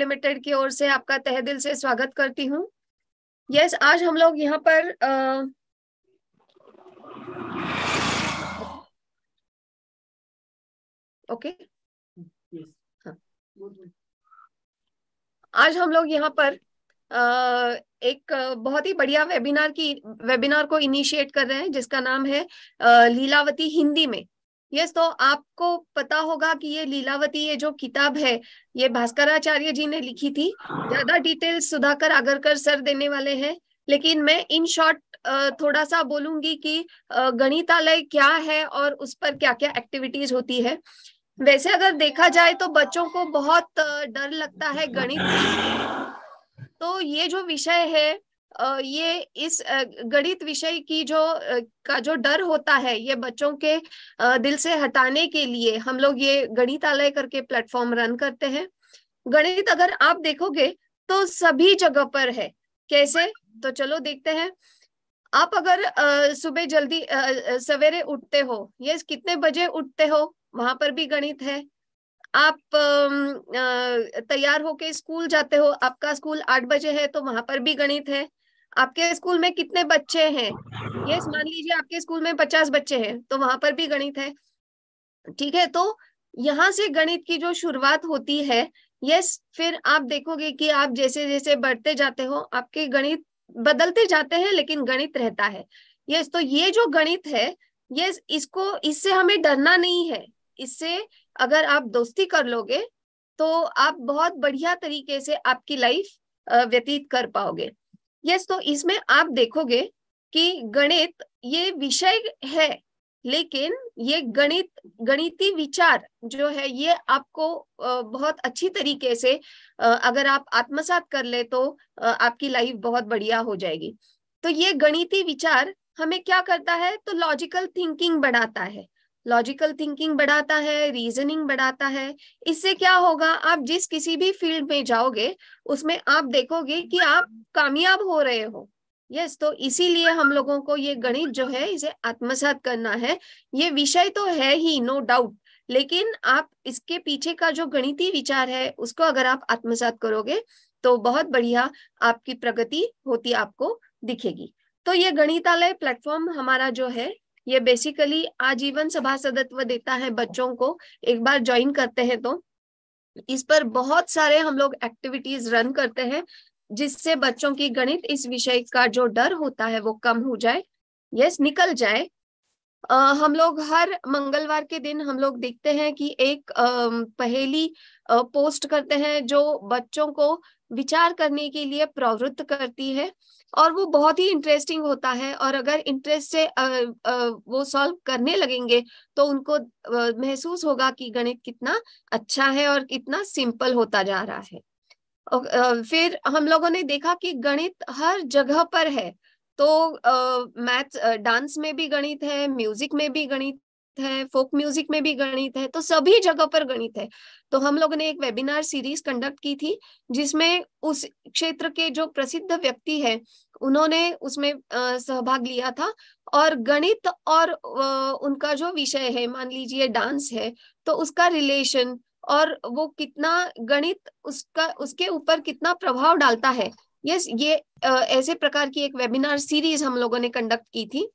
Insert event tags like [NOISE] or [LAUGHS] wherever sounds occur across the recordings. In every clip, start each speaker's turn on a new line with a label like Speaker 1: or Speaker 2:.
Speaker 1: Limited की ओर से आपका तहे दिल से स्वागत करती हूँ यस yes, आज हम लोग यहाँ पर ओके हाँ। आज हम लोग यहाँ पर आ, एक बहुत ही बढ़िया वेबिनार की वेबिनार को इनिशिएट कर रहे हैं जिसका नाम है आ, लीलावती हिंदी में यस तो आपको पता होगा कि ये लीलावती ये जो किताब है ये भास्कराचार्य जी ने लिखी थी ज्यादा डिटेल्स सुधाकर आगरकर सर देने वाले हैं लेकिन मैं इन शॉर्ट थोड़ा सा बोलूंगी कि गणितालय क्या है और उस पर क्या क्या एक्टिविटीज होती है वैसे अगर देखा जाए तो बच्चों को बहुत डर लगता है गणित तो ये जो विषय है ये इस गणित विषय की जो का जो डर होता है ये बच्चों के दिल से हटाने के लिए हम लोग ये गणितालय करके प्लेटफॉर्म रन करते हैं गणित अगर आप देखोगे तो सभी जगह पर है कैसे तो चलो देखते हैं आप अगर सुबह जल्दी सवेरे उठते हो ये कितने बजे उठते हो वहां पर भी गणित है आप तैयार होके स्कूल जाते हो आपका स्कूल आठ बजे है तो वहां पर भी गणित है आपके स्कूल में कितने बच्चे हैं ये मान लीजिए आपके स्कूल में पचास बच्चे हैं तो वहां पर भी गणित है ठीक है तो यहाँ से गणित की जो शुरुआत होती है यस फिर आप देखोगे कि आप जैसे जैसे बढ़ते जाते हो आपके गणित बदलते जाते हैं लेकिन गणित रहता है यस तो ये जो गणित है यस इसको इससे हमें डरना नहीं है इससे अगर आप दोस्ती कर लोगे तो आप बहुत बढ़िया तरीके से आपकी लाइफ व्यतीत कर पाओगे यस तो इसमें आप देखोगे कि गणित ये विषय है लेकिन ये गणित गणितीय विचार जो है ये आपको बहुत अच्छी तरीके से अगर आप आत्मसात कर ले तो आपकी लाइफ बहुत बढ़िया हो जाएगी तो ये गणितीय विचार हमें क्या करता है तो लॉजिकल थिंकिंग बढ़ाता है लॉजिकल थिंकिंग बढ़ाता है रीजनिंग बढ़ाता है इससे क्या होगा आप जिस किसी भी फील्ड में जाओगे उसमें आप देखोगे कि आप कामयाब हो रहे हो यस yes, तो इसीलिए हम लोगों को ये गणित जो है इसे आत्मसात करना है ये विषय तो है ही नो no डाउट लेकिन आप इसके पीछे का जो गणितीय विचार है उसको अगर आप आत्मसात करोगे तो बहुत बढ़िया आपकी प्रगति होती आपको दिखेगी तो ये गणितालय प्लेटफॉर्म हमारा जो है ये बेसिकली आजीवन सभा सदत्व देता है बच्चों को एक बार ज्वाइन करते हैं तो इस पर बहुत सारे हम लोग एक्टिविटीज रन करते हैं जिससे बच्चों की गणित इस विषय का जो डर होता है वो कम हो जाए यस निकल जाए आ, हम लोग हर मंगलवार के दिन हम लोग देखते हैं कि एक आ, पहेली आ, पोस्ट करते हैं जो बच्चों को विचार करने के लिए प्रवृत्त करती है और वो बहुत ही इंटरेस्टिंग होता है और अगर इंटरेस्ट से वो सॉल्व करने लगेंगे तो उनको महसूस होगा कि गणित कितना अच्छा है और कितना सिंपल होता जा रहा है फिर हम लोगों ने देखा कि गणित हर जगह पर है तो मैथ्स डांस में भी गणित है म्यूजिक में भी गणित है फोक म्यूजिक में भी गणित है तो सभी जगह पर गणित है तो हम लोगों ने एक वेबिनार सीरीज कंडक्ट की थी जिसमें उस क्षेत्र के जो प्रसिद्ध व्यक्ति है उन्होंने उसमें सहभाग लिया था और गणित और उनका जो विषय है मान लीजिए डांस है तो उसका रिलेशन और वो कितना गणित उसका उसके ऊपर कितना प्रभाव डालता है यस ये ऐसे प्रकार की एक वेबिनार सीरीज हम लोगों ने कंडक्ट की थी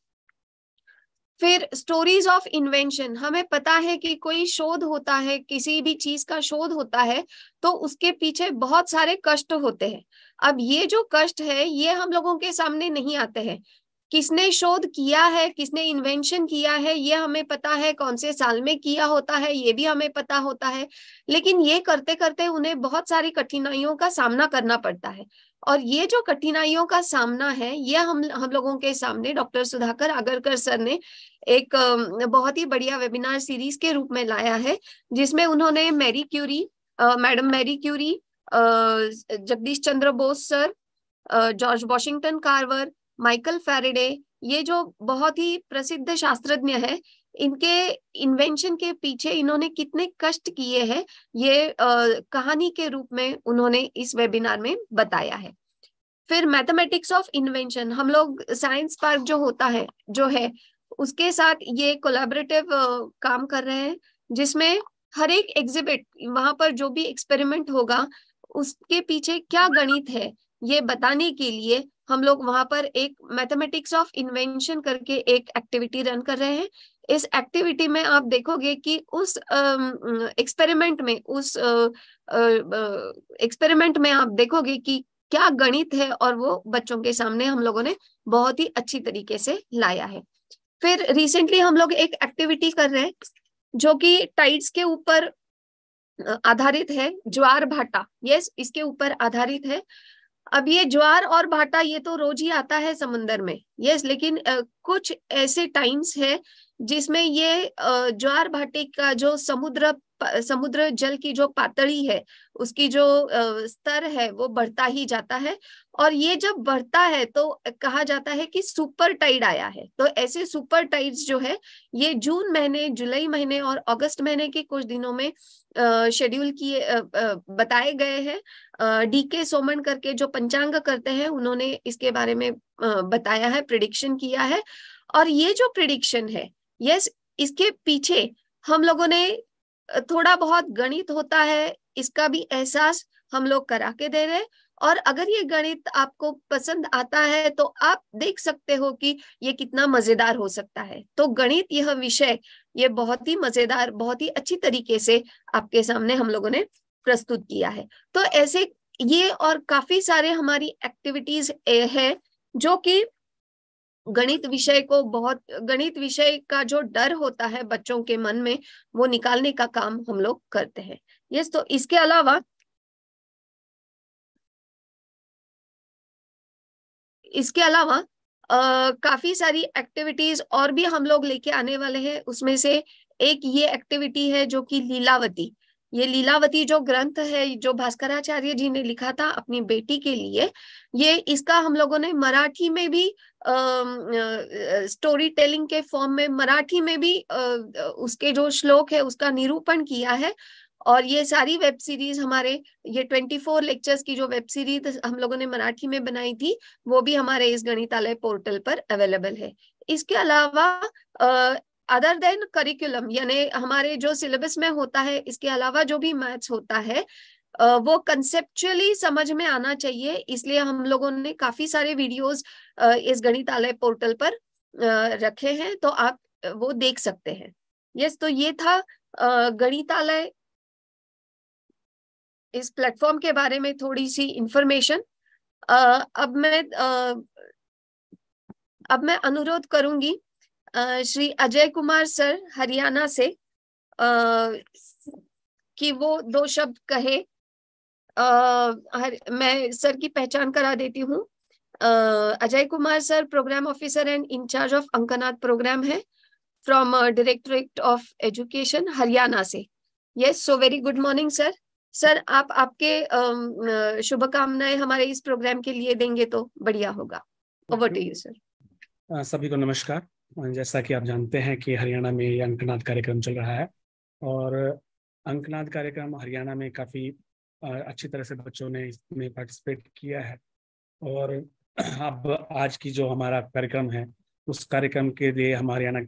Speaker 1: फिर स्टोरीज ऑफ इन्वेंशन हमें पता है कि कोई शोध होता है किसी भी चीज का शोध होता है तो उसके पीछे बहुत सारे कष्ट होते हैं अब ये जो कष्ट है ये हम लोगों के सामने नहीं आते हैं किसने शोध किया है किसने इन्वेंशन किया है ये हमें पता है कौन से साल में किया होता है ये भी हमें पता होता है लेकिन ये करते करते उन्हें बहुत सारी कठिनाइयों का सामना करना पड़ता है और ये जो कठिनाइयों का सामना है ये हम हम लोगों के सामने डॉक्टर सुधाकर आगरकर सर ने एक बहुत ही बढ़िया वेबिनार सीरीज के रूप में लाया है जिसमें उन्होंने Marie Curie madam Marie Curie Jagdish Chandra Bose sir George Washington Carver Michael Faraday ये जो बहुत ही प्रसिद्ध शास्त्रज्ञ है इनके इन्वेंशन के पीछे इन्होंने कितने कष्ट किए हैं ये आ, कहानी के रूप में उन्होंने इस वेबिनार में बताया है फिर मैथमेटिक्स ऑफ इन्वेंशन हम लोग साइंस पार्क जो होता है जो है उसके साथ ये कोलैबोरेटिव काम कर रहे हैं जिसमें हर एक एग्जिबिट वहां पर जो भी एक्सपेरिमेंट होगा उसके पीछे क्या गणित है ये बताने के लिए हम लोग वहां पर एक मैथमेटिक्स ऑफ इन्वेंशन करके एक एक्टिविटी रन कर रहे हैं इस एक्टिविटी में आप देखोगे कि उस एक्सपेरिमेंट में उस एक्सपेरिमेंट में आप देखोगे कि क्या गणित है और वो बच्चों के सामने हम लोगों ने बहुत ही अच्छी तरीके से लाया है फिर रिसेंटली हम लोग एक एक्टिविटी कर रहे हैं जो कि टाइड्स के ऊपर आधारित है ज्वार भाटा यस इसके ऊपर आधारित है अब ये ज्वार और भाटा ये तो रोज ही आता है समंदर में यस लेकिन आ, कुछ ऐसे टाइम्स है जिसमें ये ज्वार भाटी का जो समुद्र समुद्र जल की जो पातड़ी है उसकी जो स्तर है वो बढ़ता ही जाता है और ये जब बढ़ता है तो कहा जाता है कि सुपर टाइड आया है तो ऐसे सुपर टाइड्स जो है ये जून महीने जुलाई महीने और अगस्त महीने के कुछ दिनों में शेड्यूल किए बताए गए हैं डीके सोमन करके जो पंचांग करते हैं उन्होंने इसके बारे में बताया है प्रिडिक्शन किया है और ये जो प्रिडिक्शन है यस yes, इसके पीछे हम लोगों ने थोड़ा बहुत गणित होता है इसका भी एहसास हम लोग करा के दे रहे हैं और अगर ये गणित आपको पसंद आता है तो आप देख सकते हो कि ये कितना मजेदार हो सकता है तो गणित यह विषय ये बहुत ही मजेदार बहुत ही अच्छी तरीके से आपके सामने हम लोगों ने प्रस्तुत किया है तो ऐसे ये और काफी सारे हमारी एक्टिविटीज है जो कि गणित विषय को बहुत गणित विषय का जो डर होता है बच्चों के मन में वो निकालने का काम हम लोग करते हैं यस तो इसके अलावा इसके अलावा आ, काफी सारी एक्टिविटीज और भी हम लोग लेके आने वाले हैं उसमें से एक ये एक्टिविटी है जो कि लीलावती ये लीलावती जो ग्रंथ है जो भास्कराचार्य जी ने लिखा था अपनी बेटी के लिए ये इसका हम लोगों ने मराठी में भी आ, स्टोरी टेलिंग के फॉर्म में मराठी में भी आ, उसके जो श्लोक है उसका निरूपण किया है और ये सारी वेब सीरीज हमारे ये ट्वेंटी फोर लेक्चर्स की जो वेब सीरीज हम लोगों ने मराठी में बनाई थी वो भी हमारे इस गणितालय पोर्टल पर अवेलेबल है इसके अलावा अदर देन करिकुलम यानी हमारे जो सिलेबस में होता है इसके अलावा जो भी मैथ्स होता है वो कंसेप्चुअली समझ में आना चाहिए इसलिए हम लोगों ने काफी सारे वीडियोस इस गणितालय पोर्टल पर रखे हैं तो आप वो देख सकते हैं यस तो ये था गणितालय इस प्लेटफॉर्म के बारे में थोड़ी सी इंफॉर्मेशन अब मैं अब मैं अनुरोध करूंगी श्री अजय कुमार सर हरियाणा से कि वो दो शब्द कहे हर, मैं सर की पहचान करा देती हूँ Ajay Kumar sir programme officer and incharge of Anknath programme है from directorate of education Haryana से yes so very good morning sir sir आप आपके शुभकामनाएं हमारे इस प्रोग्राम के लिए देंगे तो बढ़िया होगा ओवर टू यू सर सभी को नमस्कार जैसा कि आप जानते हैं कि हरियाणा में ये अंकनाथ कार्यक्रम चल रहा है
Speaker 2: और अंकनाथ कार्यक्रम हरियाणा में काफ़ी अच्छी तरह से बच्चों
Speaker 3: ने इसमें पार्टिसिपेट किया है और
Speaker 2: अब आज की जो हमारा कार्यक्रम है उस कार्यक्रम के लिए हमारे हरियाणा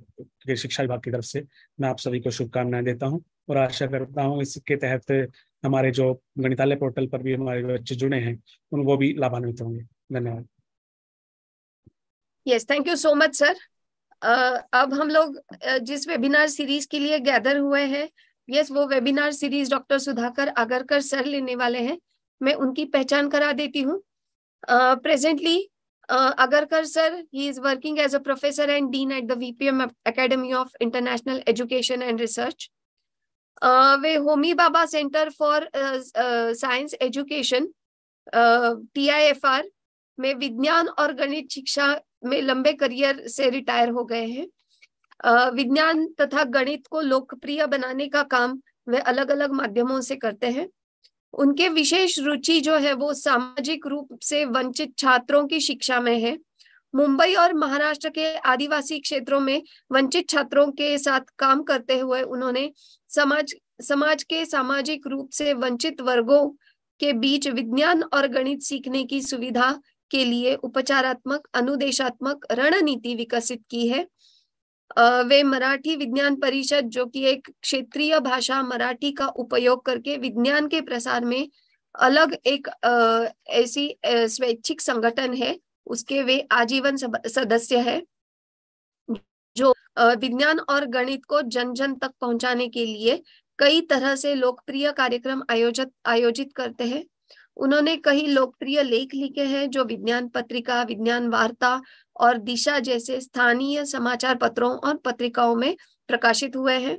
Speaker 2: के शिक्षा विभाग की तरफ से मैं आप सभी को शुभकामनाएं देता हूं और आशा करता हूं इसके तहत हमारे जो गणितालय पोर्टल पर भी हमारे
Speaker 3: बच्चे जुड़े हैं उन वो भी लाभान्वित होंगे धन्यवाद
Speaker 1: yes thank you so much sir अब हम लोग जिस वेबिनार सीरीज के लिए गैदर हुए हैं यस वो webinar series doctor Sudhakar Agarkar sir लेने वाले हैं मैं उनकी पहचान करा देती हूँ presently Agarkar sir, he is working as a professor and dean at the VPM Academy of International Education and Research. Uh, वे Homi Bhabha centre for science education T में विज्ञान और गणित शिक्षा में लंबे करियर से रिटायर हो गए हैं विज्ञान तथा गणित को लोकप्रिय बनाने का काम वे अलग अलग माध्यमों से करते हैं उनके विशेष रुचि जो है वो सामाजिक रूप से वंचित छात्रों की शिक्षा में है मुंबई और महाराष्ट्र के आदिवासी क्षेत्रों में वंचित छात्रों के साथ काम करते हुए उन्होंने समाज समाज के सामाजिक रूप से वंचित वर्गों के बीच विज्ञान और गणित सीखने की सुविधा के लिए उपचारात्मक अनुदेशात्मक रणनीति विकसित की है वे मराठी विज्ञान परिषद जो कि एक क्षेत्रीय भाषा मराठी का उपयोग करके विज्ञान के प्रसार में अलग एक ऐसी स्वैच्छिक संगठन है उसके वे आजीवन सदस्य है जो विज्ञान और गणित को जन जन तक पहुंचाने के लिए कई तरह से लोकप्रिय कार्यक्रम आयोजित आयोजित करते हैं उन्होंने कई लोकप्रिय लेख लिखे हैं जो विज्ञान पत्रिका विज्ञान वार्ता और दिशा जैसे स्थानीय समाचार पत्रों और पत्रिकाओं में प्रकाशित हुए हैं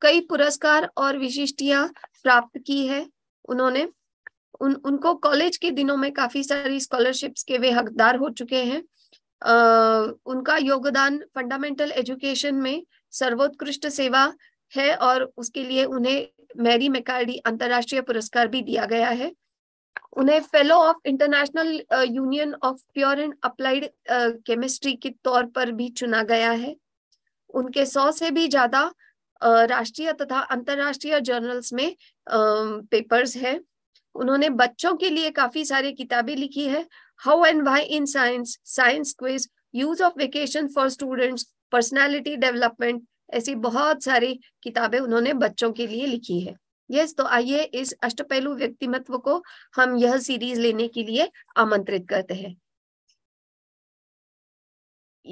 Speaker 1: कई पुरस्कार और विशिष्टियां प्राप्त की है उन्होंने उन उनको कॉलेज के दिनों में काफी सारी स्कॉलरशिप्स के वे हकदार हो चुके हैं अः उनका योगदान फंडामेंटल एजुकेशन में सर्वोत्कृष्ट सेवा है और उसके लिए उन्हें मैरी मैकार्डी अंतरराष्ट्रीय पुरस्कार भी दिया गया है उन्हें fellow of international union of pure and applied chemistry के तौर पर भी चुना गया है उनके सौ से भी ज्यादा uh, राष्ट्रीय तथा अंतरराष्ट्रीय जर्नल्स में पेपर्स um, हैं उन्होंने बच्चों के लिए काफी सारी किताबें लिखी है how and why in science science quiz use of vacation for students personality development ऐसी बहुत सारी किताबें उन्होंने बच्चों के लिए लिखी है यस तो आइए इस अष्टपहलू व्यक्तिमत्व को हम यह सीरीज लेने के लिए आमंत्रित करते हैं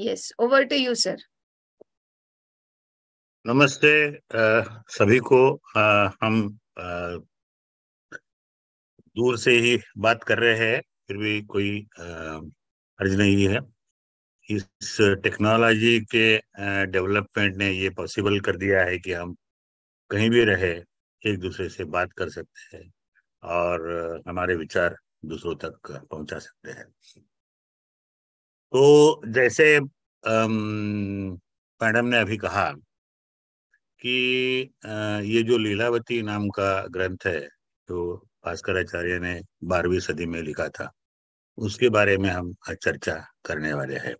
Speaker 3: yes over to you sir नमस्ते आ, सभी को आ, हम आ, दूर से ही
Speaker 2: बात कर रहे हैं फिर भी कोई अर्ज नहीं है इस टेक्नोलॉजी के डेवलपमेंट ने ये पॉसिबल कर दिया है कि हम कहीं भी रहे एक दूसरे से बात कर सकते हैं और हमारे विचार दूसरों तक पहुंचा सकते हैं तो जैसे मैडम ने अभी कहा कि ये जो लीलावती नाम का ग्रंथ है जो भास्कराचार्य ने बारहवीं सदी में लिखा था उसके बारे में हम चर्चा करने वाले हैं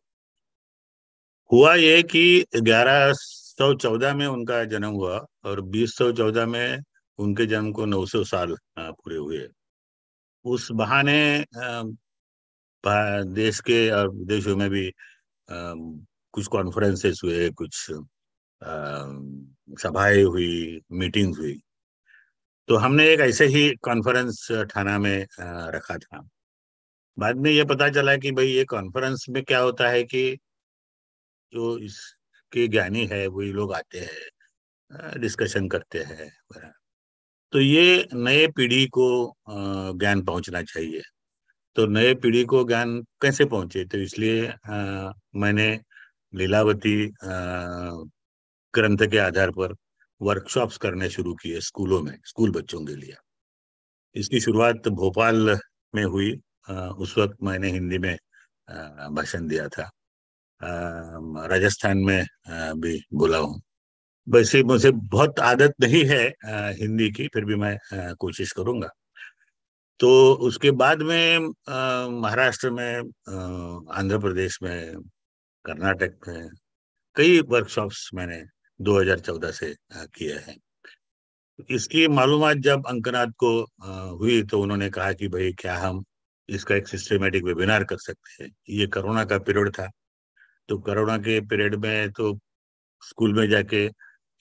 Speaker 2: हुआ ये कि 1114 में उनका जन्म हुआ और 2014 में उनके जन्म को 900 साल पूरे हुए उस बहाने देश के और विदेशों में भी कुछ कॉन्फ्रेंसेस हुए कुछ सभाएं हुई मीटिंग्स हुई तो हमने एक ऐसे ही कॉन्फ्रेंस थाना में रखा था बाद में ये पता चला कि भाई ये कॉन्फ्रेंस में क्या होता है कि जो इसके ज्ञानी है वही लोग आते हैं डिस्कशन करते हैं तो ये नए पीढ़ी को ज्ञान पहुंचना चाहिए तो नए पीढ़ी को ज्ञान कैसे पहुंचे तो इसलिए मैंने लीलावती ग्रंथ के आधार पर वर्कशॉप्स करने शुरू किए स्कूलों में स्कूल बच्चों के लिए इसकी शुरुआत भोपाल में हुई उस वक्त मैंने हिंदी में भाषण दिया था राजस्थान में भी बोला हूँ वैसे मुझे बहुत आदत नहीं है आ, हिंदी की फिर भी मैं कोशिश करूंगा तो उसके बाद में महाराष्ट्र में आंध्र प्रदेश में कर्नाटक में कई वर्कशॉप्स मैंने 2014 से किए हैं इसकी मालूम जब अंकनाथ को हुई तो उन्होंने कहा कि भाई क्या हम इसका एक सिस्टमेटिक वेबिनार कर सकते हैं ये कोरोना का पीरियड था तो कोरोना के पीरियड में तो स्कूल में जाके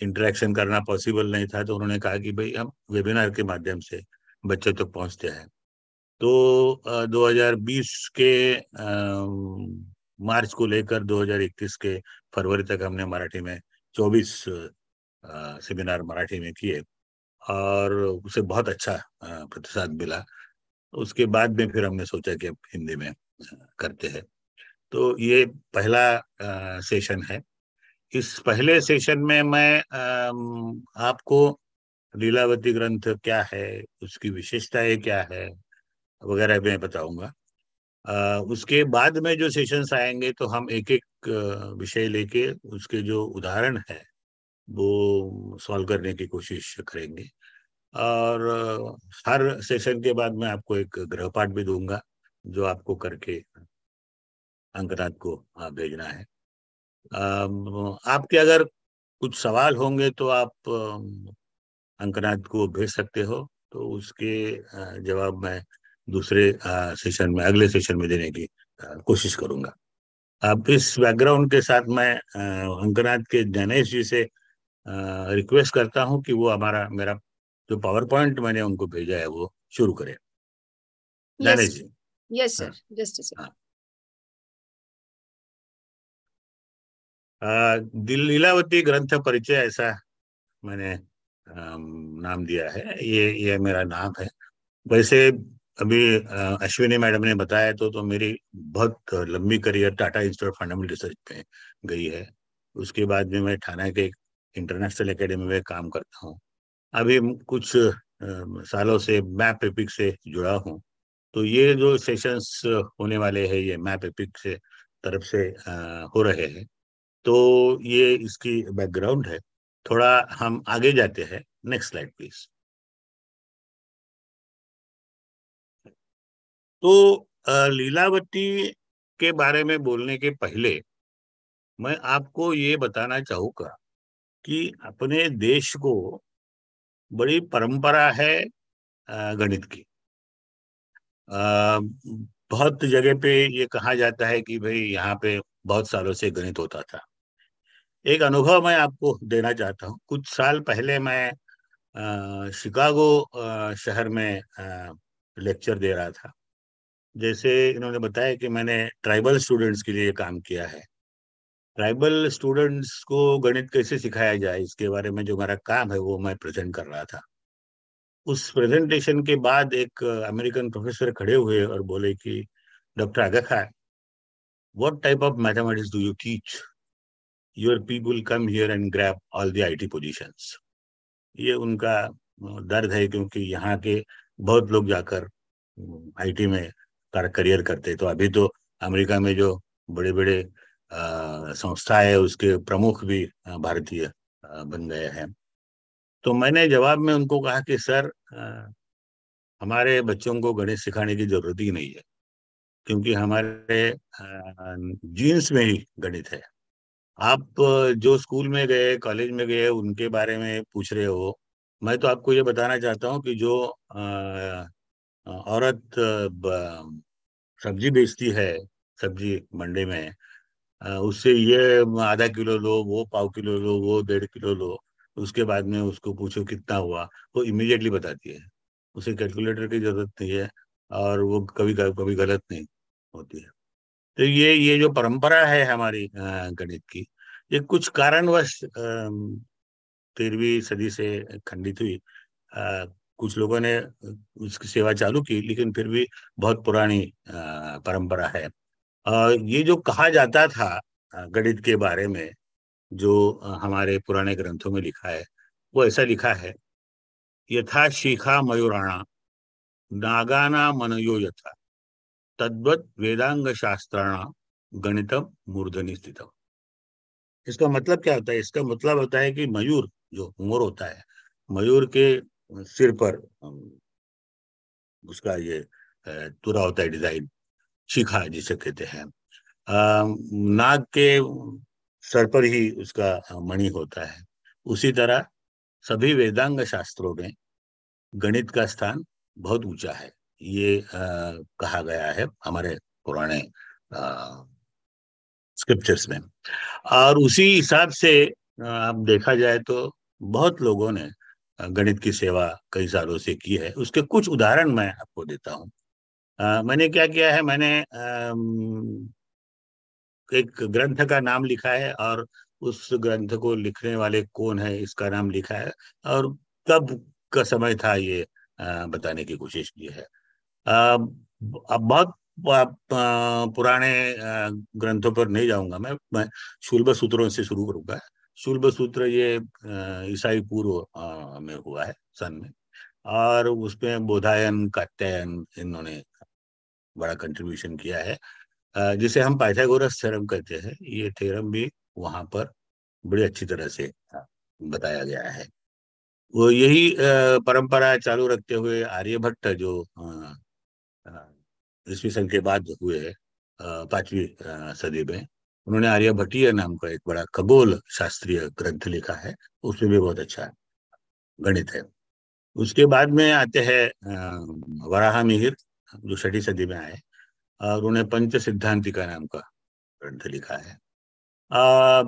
Speaker 2: इंटरेक्शन करना पॉसिबल नहीं था तो उन्होंने कहा कि भाई हम वेबिनार के माध्यम से बच्चों तक तो पहुंचते हैं तो आ, 2020 के आ, मार्च को लेकर 2021 के फरवरी तक हमने मराठी में 24 सेमिनार मराठी में किए और उसे बहुत अच्छा प्रतिसाद मिला उसके बाद में फिर हमने सोचा कि अब हिंदी में करते हैं तो ये पहला सेशन है इस पहले सेशन में मैं आपको लीलावती ग्रंथ क्या है उसकी विशेषताएं क्या है वगैरह मैं बताऊंगा उसके बाद में जो सेशंस आएंगे तो हम एक एक विषय लेके उसके जो उदाहरण है वो सॉल्व करने की कोशिश करेंगे और हर सेशन के बाद मैं आपको एक पाठ भी दूंगा जो आपको करके अंकनाथ को भेजना है आपके अगर कुछ सवाल होंगे तो आप अंकनाथ को भेज सकते हो तो उसके जवाब मैं दूसरे सेशन में अगले सेशन में देने की कोशिश करूंगा अब इस बैकग्राउंड के साथ मैं अंकनाथ के जनेश जी से रिक्वेस्ट करता हूं
Speaker 3: कि वो हमारा मेरा जो पावर पॉइंट मैंने उनको भेजा है वो शुरू करें Janesh ji yes sir just Lilavati ग्रंथ परिचय ऐसा मैंने
Speaker 2: नाम दिया है ये ये मेरा नाम है वैसे अभी अश्विनी मैडम ने बताया तो तो मेरी बहुत लंबी career Tata institute fundamental research में गई है उसके बाद में मैं थाना के इंटरनेशनल एकेडमी में काम करता हूँ अभी कुछ सालों से मैप एपिक से जुड़ा हूँ तो ये जो सेशंस होने वाले हैं ये मैप एपिक से तरफ से हो
Speaker 3: रहे हैं तो ये इसकी बैकग्राउंड है थोड़ा हम आगे जाते हैं नेक्स्ट स्लाइड प्लीज तो लीलावती के बारे में बोलने के पहले
Speaker 2: मैं आपको ये बताना चाहूंगा कि अपने देश को बड़ी परंपरा है गणित की बहुत जगह पे ये कहा जाता है कि भाई यहाँ पे बहुत सालों से गणित होता था एक अनुभव मैं आपको देना चाहता हूँ कुछ साल पहले मैं शिकागो शहर में लेक्चर दे रहा था जैसे इन्होंने बताया कि मैंने ट्राइबल स्टूडेंट्स के लिए काम किया है ट्राइबल स्टूडेंट्स को गणित कैसे सिखाया जाए इसके बारे में जो मेरा काम है वो मैं प्रेजेंट कर रहा था उस प्रेजेंटेशन के बाद एक अमेरिकन प्रोफेसर खड़े हुए और बोले कि डॉक्टर आगा खा what type of mathematics do you teach? Your people come here and grab all the IT positions. ये उनका दर्द है क्योंकि यहाँ के बहुत लोग जाकर आईटी में करियर करते तो अभी तो अमेरिका में जो बड़े बड़े संस्था है उसके प्रमुख भी भारतीय बन गए हैं तो मैंने जवाब में उनको कहा कि सर आ, हमारे बच्चों को गणित सिखाने की जरूरत ही नहीं है क्योंकि हमारे जीन्स में ही गणित है आप जो स्कूल में गए कॉलेज में गए उनके बारे में पूछ रहे हो मैं तो आपको ये बताना चाहता हूँ कि जो औरत सब्जी बेचती है सब्जी मंडी में उससे ये आधा किलो लो वो पाव किलो लो वो डेढ़ किलो लो उसके बाद में उसको पूछो कितना हुआ वो इमिडिएटली बताती है उसे कैलकुलेटर की जरूरत नहीं है और वो कभी कभी गलत नहीं होती है तो ये ये जो परंपरा है हमारी गणित की ये कुछ कारणवश तेरहवीं सदी से खंडित हुई कुछ लोगों ने उसकी सेवा चालू की लेकिन फिर भी बहुत पुरानी परंपरा है ये जो कहा जाता था गणित के बारे में जो हमारे पुराने ग्रंथों में लिखा है वो ऐसा लिखा है यथा शिखा मयूराणा नागाना मनयो यथा तद्वत वेदांग शास्त्राणा गणितम मूर्धनि स्थितम इसका मतलब क्या होता है इसका मतलब होता है कि मयूर जो मोर होता है मयूर के सिर पर उसका ये तुरा होता है डिजाइन शिखा जिसे कहते हैं नाग के सर पर ही उसका मणि होता है उसी तरह सभी वेदांग शास्त्रों में गणित का स्थान बहुत ऊंचा है ये आ, कहा गया है हमारे पुराने स्क्रिप्चर्स में और उसी हिसाब से आप देखा जाए तो बहुत लोगों ने गणित की सेवा कई सालों से की है उसके कुछ उदाहरण मैं आपको देता हूँ मैंने क्या किया है मैंने आ, एक ग्रंथ का नाम लिखा है और उस ग्रंथ को लिखने वाले कौन है इसका नाम लिखा है और कब का समय था ये आ, बताने की कोशिश की है अब बहुत पुराने ग्रंथों पर नहीं जाऊंगा मैं मैं शुल्भ सूत्रों से शुरू करूंगा शुल्भ सूत्र ये ईसाई पूर्व में हुआ है सन में और उसमें बोधायन कात्यायन इन्होंने बड़ा कंट्रीब्यूशन किया है जिसे हम पाइथागोरस थ्योरम कहते हैं ये थ्योरम भी वहां पर बड़ी अच्छी तरह से बताया गया है वो यही परंपरा चालू रखते हुए आर्यभट्ट जो ईस्वी हाँ, सन के बाद हुए पांचवी सदी में उन्होंने आर्यभट्टीय नाम का एक बड़ा खगोल शास्त्रीय ग्रंथ लिखा है उसमें भी बहुत अच्छा गणित है उसके बाद में आते हैं वराह मिहिर जो छठी सदी में आए और उन्हें पंच सिद्धांतिका नाम का ग्रंथ लिखा है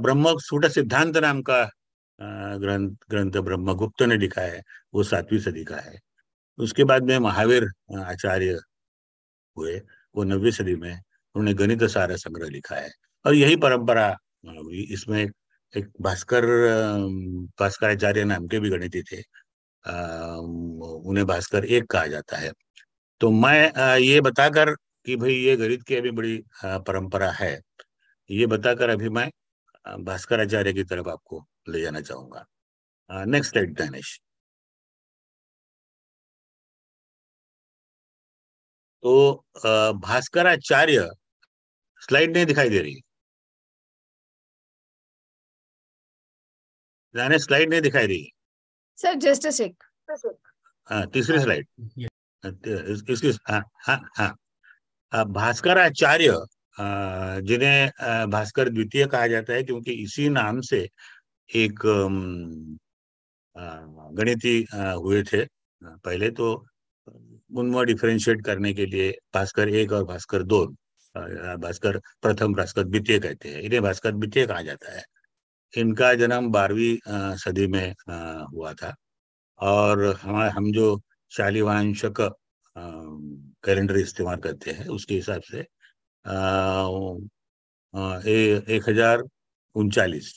Speaker 2: ब्रह्म सूट सिद्धांत नाम का ग्रंथ ग्रंथ ब्रह्मगुप्त ने लिखा है वो सातवीं सदी का है उसके बाद में महावीर आचार्य हुए वो नब्बे सदी में उन्होंने गणित सारा संग्रह लिखा है और यही परंपरा हुई इसमें एक भास्कर भास्कराचार्य नाम के भी गणिती थे उन्हें भास्कर एक कहा जाता है तो मैं ये बताकर कि भाई ये गणित की अभी बड़ी परंपरा है ये बताकर अभी
Speaker 3: मैं भास्कराचार्य की तरफ आपको ले जाना चाहूंगा नेक्स्ट स्लाइड दानिश तो भास्कराचार्य स्लाइड नहीं दिखाई दे रही जाने स्लाइड नहीं दिखाई रही सर जस्ट हाँ तीसरी हाँ, स्लाइड इसकी हाँ,
Speaker 2: हाँ, भास्कराचार्य जिन्हें भास्कर द्वितीय कहा जाता है क्योंकि इसी नाम से एक गणिती हुए थे पहले तो उनमें डिफरेंशिएट करने के लिए भास्कर एक और भास्कर दो भास्कर प्रथम भास्कर द्वितीय कहते हैं इन्हें भास्कर द्वितीय कहा जाता है इनका जन्म बारहवीं सदी में हुआ था और हम हम जो शालिवांशक कैलेंडर इस्तेमाल करते हैं उसके हिसाब से एक हजार उनचालीस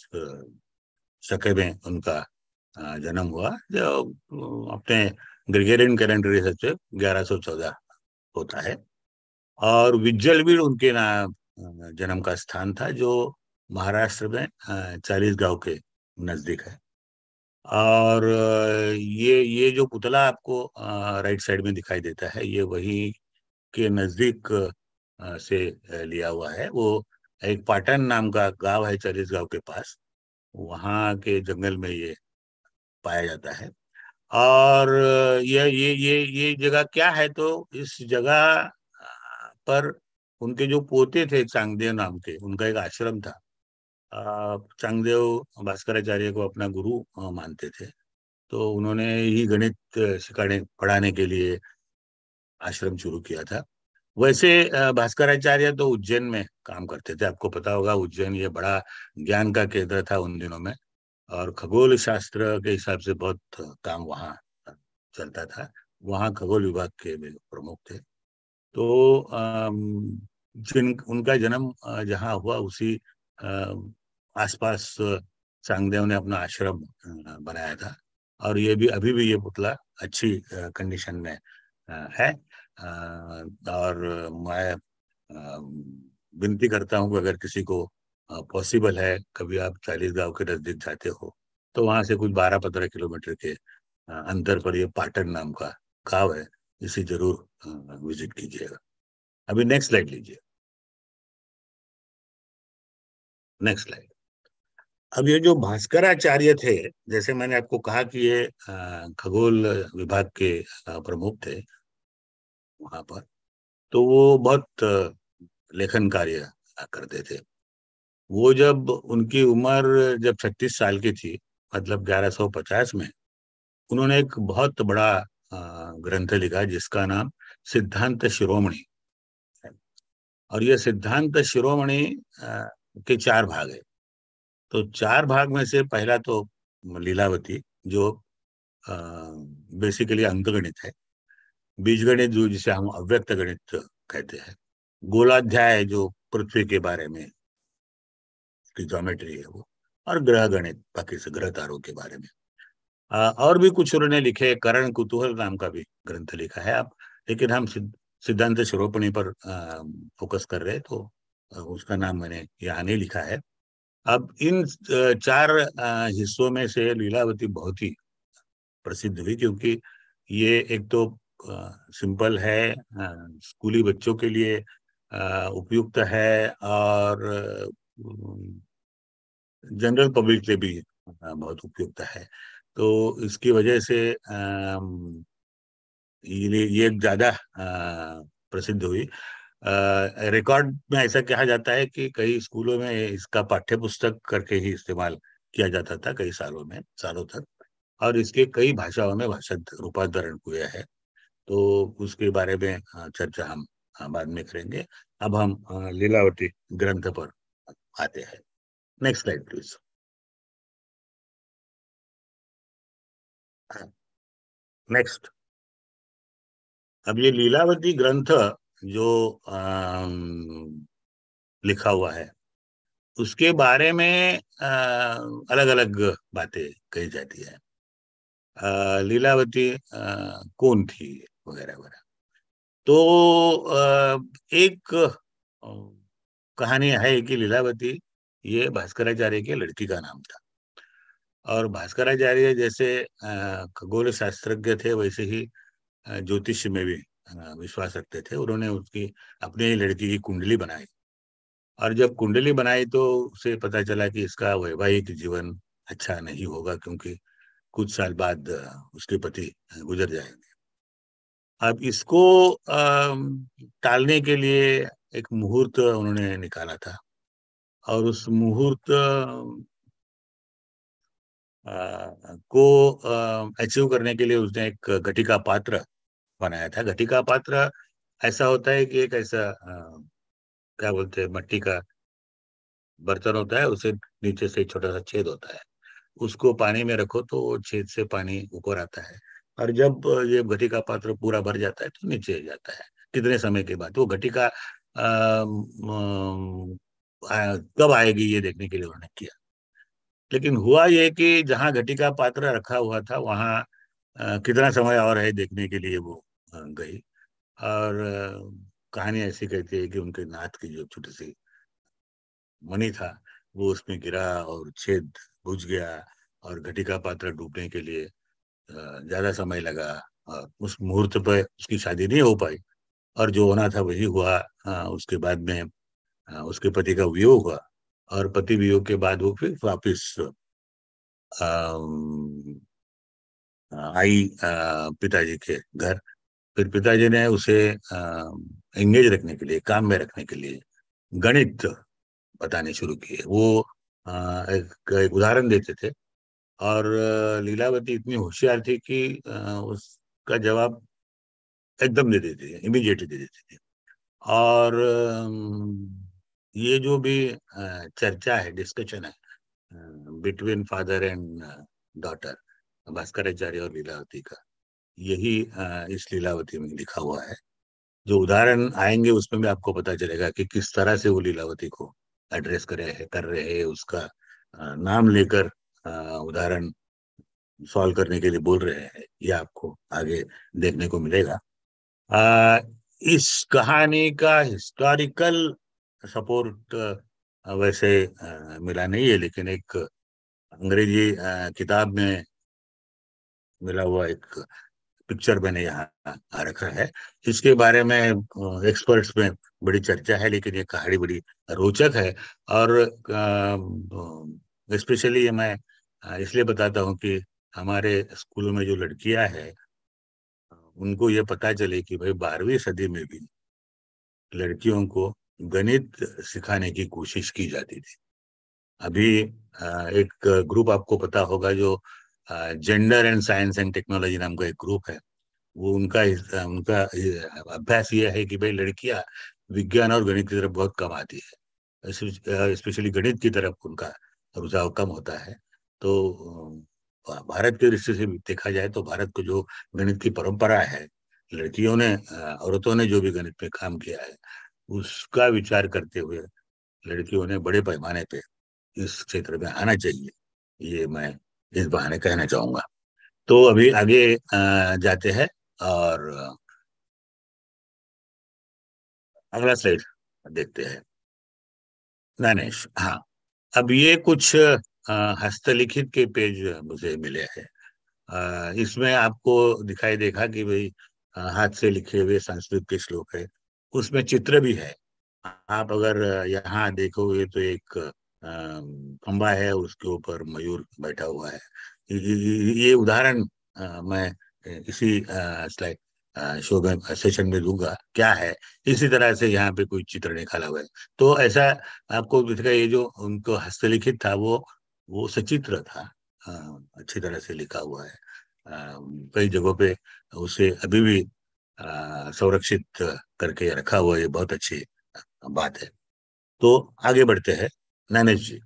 Speaker 2: शके में उनका जन्म हुआ जो अपने ग्रिगेरियन कैलेंडर से ग्यारह सौ चौदह होता है और विज्जलवीर उनके नाम जन्म का स्थान था जो महाराष्ट्र में चालीस गांव के नजदीक है और ये ये जो पुतला आपको राइट साइड में दिखाई देता है ये वही के नजदीक से लिया हुआ है वो एक पाटन नाम का गांव है चालीस गांव के पास वहाँ के जंगल में ये पाया जाता है और ये ये ये ये जगह क्या है तो इस जगह पर उनके जो पोते थे चांगदेव नाम के उनका एक आश्रम था चांगदेव भास्कराचार्य को अपना गुरु मानते थे तो उन्होंने ही गणित सिखाने पढ़ाने के लिए आश्रम शुरू किया था वैसे भास्कराचार्य तो उज्जैन में काम करते थे आपको पता होगा उज्जैन ये बड़ा ज्ञान का केंद्र था उन दिनों में और खगोल शास्त्र के हिसाब से बहुत काम वहाँ चलता था वहाँ खगोल विभाग के प्रमुख थे तो जिन उनका जन्म जहाँ हुआ उसी आसपास चांगदेव ने अपना आश्रम बनाया था और ये भी अभी भी ये पुतला अच्छी कंडीशन में है और मैं विनती करता हूँ अगर किसी को पॉसिबल है कभी आप चालीस गांव के नजदीक जाते हो तो वहां से कुछ बारह पंद्रह किलोमीटर के
Speaker 3: अंतर पर ये पाटन नाम का गांव है इसे जरूर विजिट कीजिएगा अभी नेक्स्ट स्लाइड लीजिए नेक्स्ट स्लाइड अब ये जो भास्कराचार्य थे जैसे मैंने आपको कहा कि ये
Speaker 2: खगोल विभाग के प्रमुख थे वहां पर तो वो बहुत लेखन कार्य करते थे वो जब उनकी उम्र जब छत्तीस साल की थी मतलब 1150 में उन्होंने एक बहुत बड़ा ग्रंथ लिखा जिसका नाम सिद्धांत शिरोमणि और ये सिद्धांत शिरोमणि के चार भाग है तो चार भाग में से पहला तो लीलावती जो आ, बेसिकली अंकगणित है बीजगणित जो जिसे हम अव्यक्त गणित कहते हैं गोलाध्याय जो पृथ्वी के बारे में की ज्योमेट्री है वो और ग्रह गणित बाकी से ग्रह तारों के बारे में आ, और भी कुछ उन्होंने लिखे करण कुतूहल नाम का भी ग्रंथ लिखा है आप लेकिन हम सिद्धांत शिरोपणी पर आ, फोकस कर रहे तो उसका नाम मैंने यहाँ नहीं लिखा है अब इन चार हिस्सों में से लीलावती बहुत ही प्रसिद्ध हुई क्योंकि ये एक तो सिंपल है स्कूली बच्चों के लिए उपयुक्त है और जनरल पब्लिक के भी बहुत उपयुक्त है तो इसकी वजह से ये ये ज़्यादा प्रसिद्ध हुई रिकॉर्ड में ऐसा कहा जाता है कि कई स्कूलों में इसका पाठ्य पुस्तक करके ही इस्तेमाल किया जाता था कई सालों में सालों तक और इसके कई भाषाओं में भाषा रूपांतरण हुआ है तो उसके बारे में चर्चा हम
Speaker 3: बाद में करेंगे अब हम लीलावती ग्रंथ पर आते हैं नेक्स्ट स्लाइड प्लीज नेक्स्ट अब ये लीलावती ग्रंथ जो आ, लिखा हुआ है उसके
Speaker 2: बारे में आ, अलग अलग बातें कही जाती है आ, लीलावती आ, कौन थी वगैरह वगैरह तो आ, एक कहानी है कि लीलावती ये भास्कराचार्य की लड़की का नाम था और भास्कराचार्य जैसे खगोल शास्त्रज्ञ थे वैसे ही ज्योतिष में भी विश्वास रखते थे उन्होंने उसकी अपनी ही लड़की की कुंडली बनाई और जब कुंडली बनाई तो उसे पता चला कि इसका वैवाहिक जीवन अच्छा नहीं होगा क्योंकि कुछ साल बाद उसके पति गुजर जाएंगे अब इसको टालने के लिए एक मुहूर्त उन्होंने निकाला था और उस मुहूर्त को अचीव करने के लिए उसने एक घटिका पात्र बनाया था घटिका पात्र ऐसा होता है कि एक ऐसा क्या बोलते हैं मट्टी का बर्तन होता है उसे नीचे से छोटा सा छेद होता है उसको पानी में रखो तो छेद से पानी ऊपर आता है और जब ये घटिका पात्र पूरा भर जाता है तो नीचे जाता है कितने समय के बाद वो घटिका कब आएगी ये देखने के लिए उन्होंने किया लेकिन हुआ ये कि जहाँ घटी का पात्र रखा हुआ था वहां कितना समय और है देखने के लिए वो गई और कहानी ऐसी कहती है कि उनके नाथ की जो छोटी सी मनी था वो उसमें गिरा और छेद बुझ गया और घटी का पात्र डूबने के लिए ज्यादा समय लगा और उस मुहूर्त पर उसकी शादी नहीं हो पाई और जो होना था वही हुआ उसके बाद में उसके पति का वियोग हुआ और पति वियोग के बाद वो फिर वापिस आई पिताजी के घर फिर पिताजी ने उसे एंगेज रखने के लिए काम में रखने के लिए गणित बताने शुरू किए वो एक, एक उदाहरण देते थे और लीलावती इतनी होशियार थी कि उसका जवाब एकदम दे देते थे इमीडिएटली दे देते थे और ये जो भी चर्चा है डिस्कशन है between father and daughter Bhaskaracharya और लीलावती का यही इस लीलावती में लिखा हुआ है जो उदाहरण आएंगे उसमें भी आपको पता चलेगा कि किस तरह से वो लीलावती को एड्रेस करे है कर रहे हैं उसका नाम लेकर उदाहरण सॉल्व करने के लिए बोल रहे हैं ये आपको आगे देखने को मिलेगा आ, इस कहानी का हिस्टोरिकल सपोर्ट वैसे मिला नहीं है लेकिन एक अंग्रेजी किताब में मिला हुआ एक पिक्चर मैंने यहाँ रखा है इसके बारे में एक्सपर्ट्स में बड़ी चर्चा है लेकिन ये कहानी बड़ी रोचक है और स्पेशली मैं इसलिए बताता हूँ कि हमारे स्कूल में जो लड़कियां हैं उनको ये पता चले कि भाई बारहवीं सदी में भी लड़कियों को गणित सिखाने की कोशिश की जाती थी अभी एक ग्रुप आपको पता होगा जो gender and science and technology नाम का एक ग्रुप है वो उनका उनका अभ्यास यह है कि भाई लड़कियां विज्ञान और गणित की तरफ बहुत कम आती है स्पेशली गणित की तरफ उनका रुझाव कम होता है तो भारत की दृष्टि से देखा जाए तो भारत को जो गणित की परंपरा है लड़कियों ने औरतों ने जो भी गणित में काम किया है उसका विचार करते हुए लड़कियों ने बड़े पैमाने पे इस क्षेत्र में आना चाहिए ये मैं इस बहाने कहना चाहूंगा तो अभी
Speaker 3: आगे जाते हैं और अगला स्लाइड देखते हैं दानेश हाँ अब
Speaker 2: ये कुछ हस्तलिखित के पेज मुझे मिले हैं इसमें आपको दिखाई देखा कि भाई हाथ से लिखे हुए संस्कृत के श्लोक है उसमें चित्र भी है आप अगर यहाँ देखोगे तो एक खंबा है उसके ऊपर मयूर बैठा हुआ है ये उदाहरण मैं इसी स्लाइड शो में सेशन में दूंगा क्या है इसी तरह से यहाँ पे कोई चित्र निकाला हुआ है तो ऐसा आपको दिखेगा ये जो उनको हस्तलिखित था वो वो सचित्र था अच्छी तरह से लिखा हुआ है कई जगहों पे उसे अभी भी संरक्षित करके रखा
Speaker 3: हुआ ये बहुत अच्छी बात है तो आगे बढ़ते हैं नैनेश जी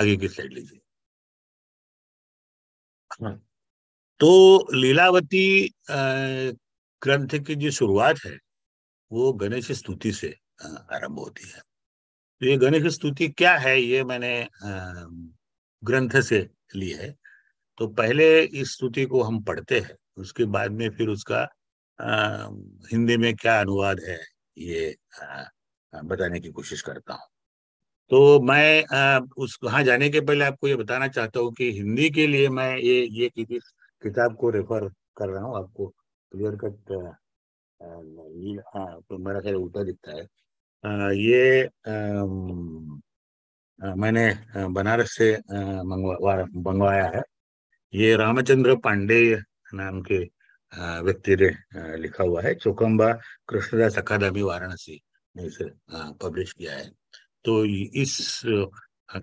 Speaker 3: आगे की स्लाइड लीजिए हाँ। तो लीलावती ग्रंथ की जो शुरुआत है वो गणेश
Speaker 2: स्तुति से आरंभ होती है तो ये गणेश स्तुति क्या है ये मैंने ग्रंथ से ली है तो पहले इस स्तुति को हम पढ़ते हैं उसके बाद में फिर उसका आ, हिंदी में क्या अनुवाद है ये आ, बताने की कोशिश करता हूँ तो मैं आ, उस वहां जाने के पहले आपको ये बताना चाहता हूँ कि हिंदी के लिए मैं ये ये किताब को रेफर कर रहा हूँ आपको क्लियर कट तो मेरा ख्याल उल्टा दिखता है आ, ये आ, मैंने बनारस से मंगवा मंगवाया है ये रामचंद्र पांडे नाम के व्यक्ति ने लिखा हुआ है चौकम्बा कृष्णदास अकादमी वाराणसी ने इसे पब्लिश किया है तो इस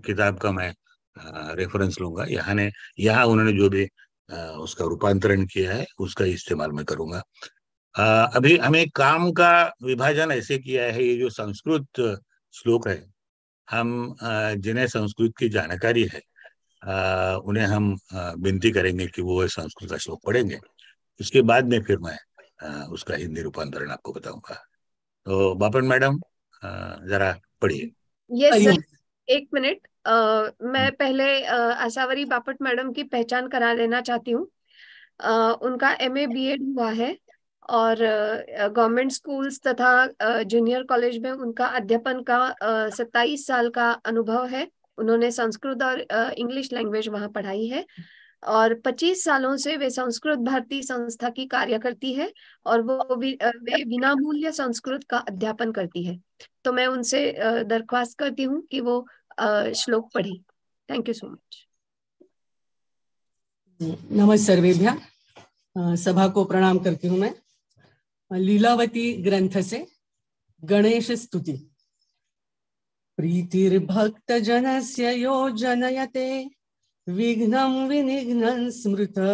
Speaker 2: किताब का मैं रेफरेंस लूंगा यहाँ ने यहाँ उन्होंने जो भी उसका रूपांतरण किया है उसका इस्तेमाल मैं करूंगा अभी हमें काम का विभाजन ऐसे किया है ये जो संस्कृत श्लोक है हम जिन्हें संस्कृत की जानकारी है उन्हें हम विनती करेंगे कि वो संस्कृत का श्लोक पढ़ेंगे उसके बाद में फिर मैं उसका हिंदी रूपांतरण आपको बताऊंगा तो बापन मैडम जरा पढ़िए
Speaker 1: yes, एक मिनट मैं हम्म। पहले आसावरी बापट मैडम की पहचान करा लेना चाहती हूँ उनका एम ए बी एड हुआ है और गवर्नमेंट स्कूल्स तथा जूनियर कॉलेज में उनका अध्यापन का सत्ताईस साल का अनुभव है उन्होंने संस्कृत और इंग्लिश लैंग्वेज वहाँ पढ़ाई है और 25 सालों से वे संस्कृत भारती संस्था की कार्य करती है और वो भी वे बिना मूल्य संस्कृत का अध्यापन करती है तो मैं उनसे दरख्वास्त करती हूँ कि वो श्लोक पढ़े थैंक यू सो मच
Speaker 4: नमस्ते सर्वेभ्या सभा को प्रणाम करती हूँ मैं लीलावती ग्रंथ से गणेश स्तुति प्रीतिर्भक्त जनस्य यो जनयते विघ्न विनिघ्नं स्मृत तम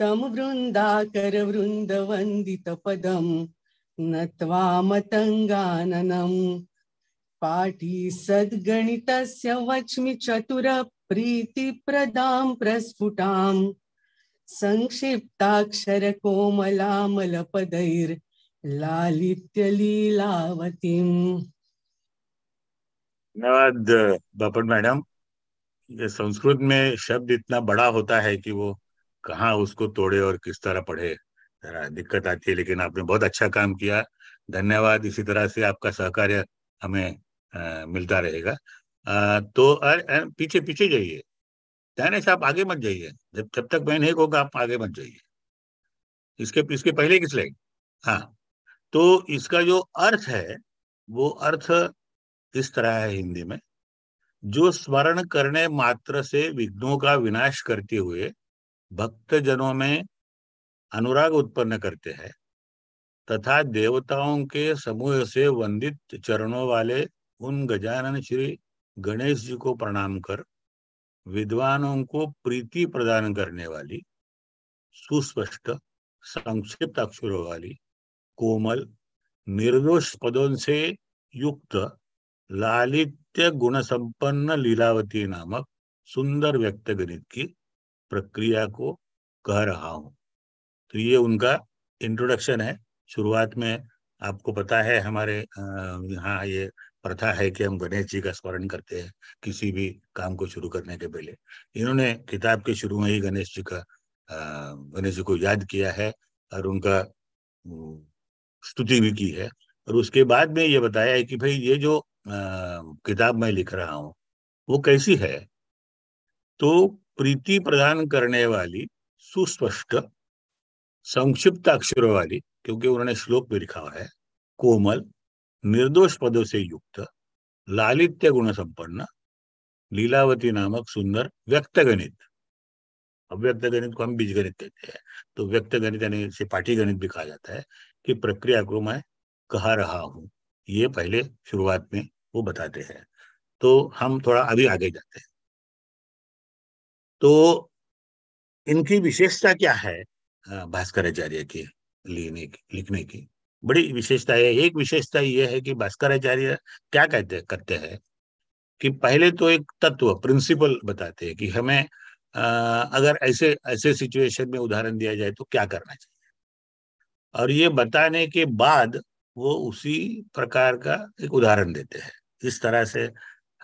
Speaker 4: तं वृन्दाकर वृन्दवन्दितपदं नत्वा मतङ्गाननं पाठी सद्गणितस्य वच्मि चतुरप्रीतिप्रदां प्रस्फुटाम् संक्षिप्ताक्षर कोमलामलपदैर् लालित्यलीलावतीम्
Speaker 2: धन्यवाद बापट मैडम संस्कृत में शब्द इतना बड़ा होता है कि वो कहाँ उसको तोड़े और किस तरह पढ़े जरा दिक्कत आती है लेकिन आपने बहुत अच्छा काम किया धन्यवाद इसी तरह से आपका सहकार्य हमें आ, मिलता रहेगा आ, तो आ, आ, पीछे पीछे जाइए कहने से आप आगे मत जाइए जब जब तक मैं नहीं कहूंगा आप आगे मत जाइए इसके इसके पहले किस लाइन हाँ तो इसका जो अर्थ है वो अर्थ इस तरह है हिंदी में जो स्मरण करने मात्र से विघ्नों का विनाश करते हुए भक्त जनों में अनुराग उत्पन्न करते हैं तथा देवताओं के समूह से वंदित चरणों वाले उन गजानन श्री गणेश जी को प्रणाम कर विद्वानों को प्रीति प्रदान करने वाली सुस्पष्ट संक्षिप्त अक्षरों वाली कोमल निर्दोष पदों से युक्त लालित्य गुण संपन्न लीलावती नामक सुंदर व्यक्त गणित की प्रक्रिया को कह रहा हूं तो ये उनका इंट्रोडक्शन है शुरुआत में आपको पता है हमारे यहाँ ये प्रथा है कि हम गणेश जी का स्मरण करते हैं किसी भी काम को शुरू करने के पहले इन्होंने किताब के शुरू में ही गणेश जी का गणेश जी को याद किया है और उनका स्तुति भी की है और उसके बाद में ये बताया है कि भाई ये जो आ, किताब मैं लिख रहा हूँ वो कैसी है तो प्रीति प्रदान करने वाली सुस्पष्ट संक्षिप्त अक्षरों वाली क्योंकि उन्होंने श्लोक भी लिखा हुआ है कोमल निर्दोष पदों से युक्त लालित्य गुण संपन्न लीलावती नामक सुंदर व्यक्त गणित अब व्यक्त गणित को हम बीज गणित कहते हैं तो व्यक्त गणित यानी पाठी गणित भी कहा जाता है कि प्रक्रिया को मैं कह रहा हूं ये पहले शुरुआत में वो बताते हैं तो हम थोड़ा अभी आगे जाते
Speaker 3: हैं तो इनकी विशेषता क्या है भास्कराचार्य के की लिखने की बड़ी विशेषता है एक विशेषता
Speaker 2: यह है कि भास्कराचार्य क्या कहते करते हैं कि पहले तो एक तत्व प्रिंसिपल बताते हैं कि हमें आ, अगर ऐसे ऐसे सिचुएशन में उदाहरण दिया जाए तो क्या करना चाहिए और ये बताने के बाद वो उसी प्रकार का एक उदाहरण देते हैं इस तरह से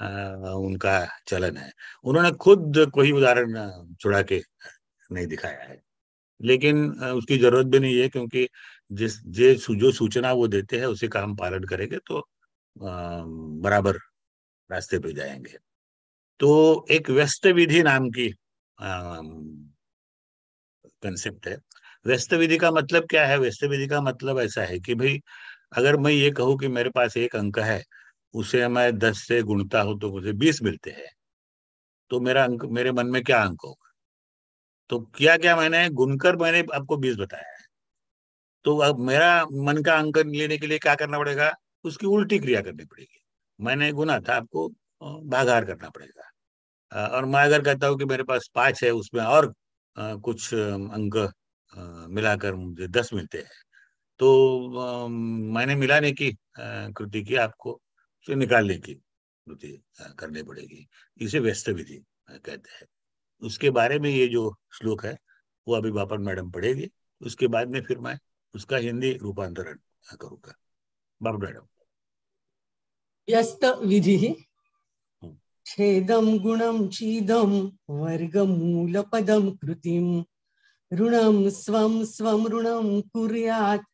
Speaker 2: आ, उनका चलन है उन्होंने खुद कोई उदाहरण छुड़ा के नहीं दिखाया है लेकिन उसकी जरूरत भी नहीं है क्योंकि जिस जे जो सूचना वो देते हैं उसी का हम पालन करेंगे तो आ, बराबर रास्ते पे जाएंगे तो एक व्यस्त विधि नाम की कंसेप्ट है व्यस्त विधि का मतलब क्या है व्यस्त विधि का मतलब ऐसा है कि भाई अगर मैं ये कहूँ कि मेरे पास एक अंक है उसे मैं दस से गुणता हूं तो मुझे बीस मिलते हैं तो मेरा अंक मेरे मन में क्या अंक होगा तो क्या क्या मैंने गुनकर मैंने आपको बीस बताया तो अब मेरा मन का अंक लेने के लिए क्या करना पड़ेगा उसकी उल्टी क्रिया करनी पड़ेगी मैंने गुना था आपको भागार करना पड़ेगा और मैं अगर कहता हूँ कि मेरे पास पाँच है उसमें और कुछ अंक मिलाकर मुझे दस मिलते हैं तो मैंने मिलाने की कृति की आपको उसे निकालने की कृति करनी पड़ेगी इसे व्यस्त विधि कहते हैं उसके बारे में ये जो श्लोक है वो अभी बापन मैडम पढ़ेगी उसके बाद में फिर मैं उसका हिंदी रूपांतरण करूंगा बाबू
Speaker 4: मैडम व्यस्त विधि हम्म। छेदम गुणम चीदम वर्गमूल पदम कृतिम ऋणम स्व स्व ऋणम कुर्यात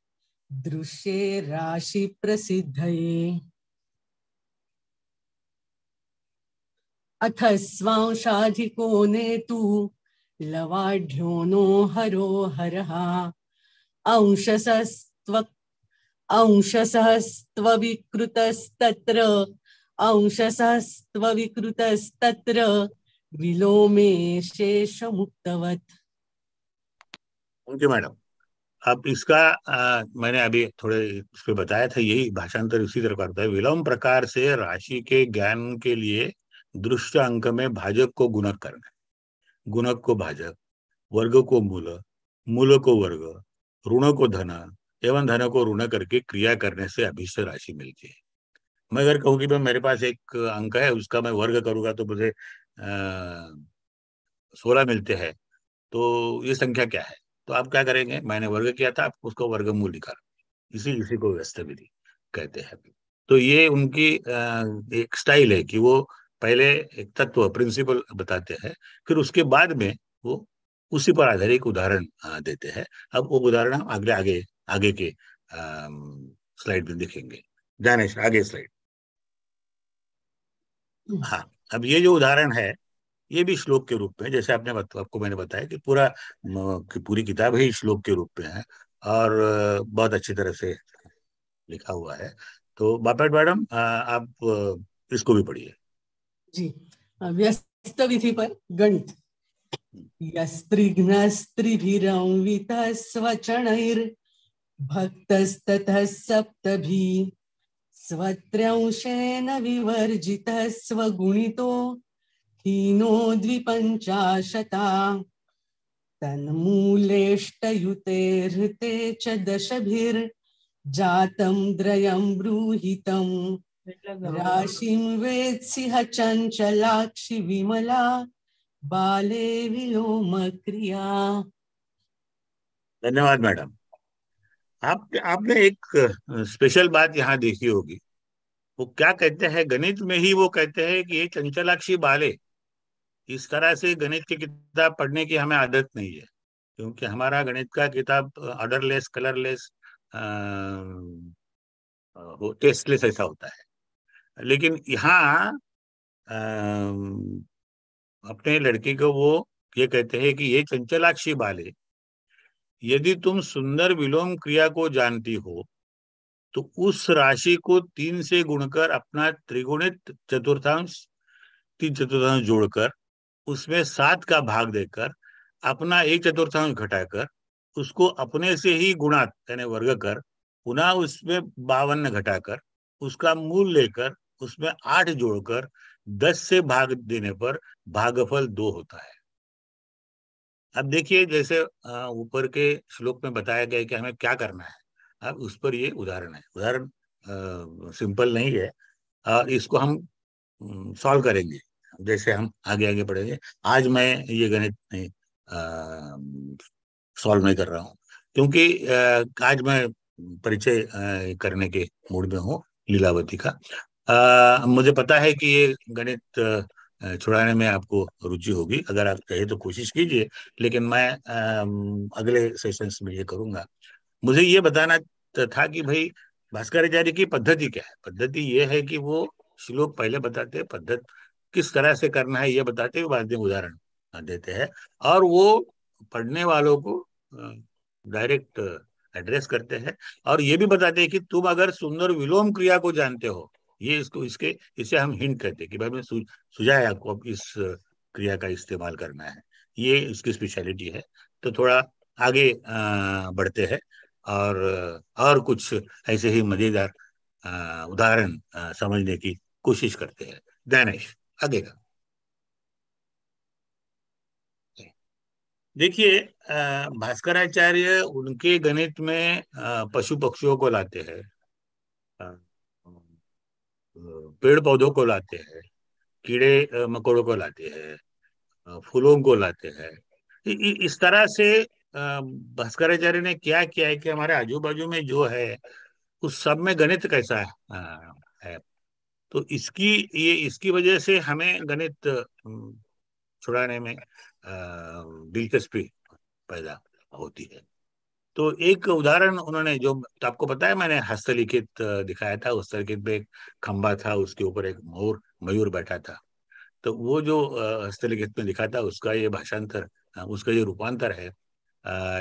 Speaker 4: दृश्य राशि प्रसिद्ध अथ स्वांशाधिको ने लवाढ़ो नो हरो हरः अंशसस्त्व अंशसहस्त्वविकृतस्तत्र अंशसहस्त्वविकृतस्तत्र विलोमे शेष मुक्तवत
Speaker 2: उनके मैडम अब इसका आ, मैंने अभी थोड़े इस पर बताया था यही भाषांतर इसी तरह करता है विलोम प्रकार से राशि के ज्ञान के लिए दृष्ट अंक में भाजक को गुणक करना गुणक को भाजक वर्ग को मूल मूल को वर्ग ऋण को धन एवं धन को ऋण करके क्रिया करने से अभिष्ट राशि मिलती है मैं अगर कहूँ कि भाई मेरे पास एक अंक है उसका मैं वर्ग करूंगा तो मुझे सोलह मिलते हैं तो ये संख्या क्या है तो आप क्या करेंगे मैंने वर्ग किया था आप उसको वर्गमूल निकाल इसी इसी को व्यस्त विधि कहते हैं तो ये उनकी एक स्टाइल है कि वो पहले एक तत्व प्रिंसिपल बताते हैं फिर उसके बाद में वो उसी पर आधारित एक उदाहरण देते हैं अब वो उदाहरण हम अगले आगे आगे के स्लाइड में देखेंगे दानेश आगे स्लाइड हम्म। हाँ अब ये जो उदाहरण है ये भी श्लोक के रूप में जैसे आपने बत, आपको मैंने बताया कि पूरा कि पूरी किताब ही श्लोक के रूप में है और बहुत अच्छी तरह से लिखा हुआ है तो बापेट मैडम आप इसको भी पढ़िए
Speaker 4: जी व्यस्त विधि पर गणित यस्त्रिघ्नस्त्रिभिरंवितः स्वचणैर्भक्तस्ततः सप्तभिः स्वत्र्यंशेन विवर्जितः स्वगुणितो हीनो द्विपञ्चाशता तन्मूलेष्टयुते हृते च दशभिर्जातं द्रयं ब्रूहितम् राशिं वेत्सि ह चञ्चलाक्षि विमला बाले विलोम क्रिया
Speaker 2: धन्यवाद मैडम आप आपने एक स्पेशल बात यहाँ देखी होगी वो क्या कहते हैं गणित में ही वो कहते हैं कि ये चंचलाक्षी बाले इस तरह से गणित की किताब पढ़ने की हमें आदत नहीं है क्योंकि हमारा गणित का किताब ऑर्डरलेस कलरलेस टेस्टलेस ऐसा होता है लेकिन यहाँ अपने लड़की को वो ये कहते हैं कि ये चंचलाक्षी बाले यदि तुम सुंदर विलोम क्रिया को जानती हो तो उस राशि को तीन से गुणकर अपना त्रिगुणित चतुर्थांश तीन चतुर्थांश जोड़कर उसमें सात का भाग देकर अपना एक चतुर्थांश घटाकर उसको अपने से ही गुणा यानी वर्ग कर पुनः उसमें बावन घटाकर उसका मूल लेकर उसमें आठ जोड़कर दस से भाग देने पर भागफल दो होता है अब देखिए जैसे ऊपर के श्लोक में बताया गया कि हमें क्या करना है अब उस पर ये उदाहरण है उदाहरण सिंपल नहीं है आ, इसको हम सॉल्व करेंगे जैसे हम आगे आगे बढ़ेंगे आज मैं ये गणित नहीं सॉल्व नहीं कर रहा हूँ क्योंकि आज मैं परिचय करने के मूड में हूँ लीलावती का आ, मुझे पता है कि ये गणित छुड़ाने में आपको रुचि होगी अगर आप कहे तो कोशिश कीजिए लेकिन मैं आ, अगले सेशंस में ये करूंगा मुझे ये बताना था कि भाई भास्कराचार्य की पद्धति क्या है पद्धति ये है कि वो श्लोक पहले बताते हैं पद्धत किस तरह से करना है ये बताते हुए बाद में उदाहरण देते हैं और वो पढ़ने वालों को डायरेक्ट एड्रेस करते हैं और ये भी बताते हैं कि तुम अगर सुंदर विलोम क्रिया को जानते हो ये इसको इसके इसे हम हिंट कहते हैं कि भाई मैं सुझाया आपको अब इस क्रिया का इस्तेमाल करना है ये इसकी स्पेशलिटी है तो थोड़ा आगे बढ़ते हैं और और कुछ ऐसे ही मजेदार उदाहरण समझने की कोशिश करते हैं दानिश आगे का देखिए भास्कराचार्य उनके गणित में पशु पक्षियों को लाते हैं पेड़ पौधों को लाते हैं कीड़े मकोड़ों को लाते हैं फूलों को लाते हैं इस तरह से भास्कराचार्य ने क्या किया है कि हमारे आजू बाजू में जो है उस सब में गणित कैसा है तो इसकी ये इसकी वजह से हमें गणित छुड़ाने में दिलचस्पी पैदा होती है तो एक उदाहरण उन्होंने जो तो आपको पता है मैंने हस्तलिखित दिखाया था हस्तलिखित में एक खंबा था उसके ऊपर एक मोर मयूर बैठा था तो वो जो हस्तलिखित में लिखा था उसका ये भाषांतर उसका ये रूपांतर है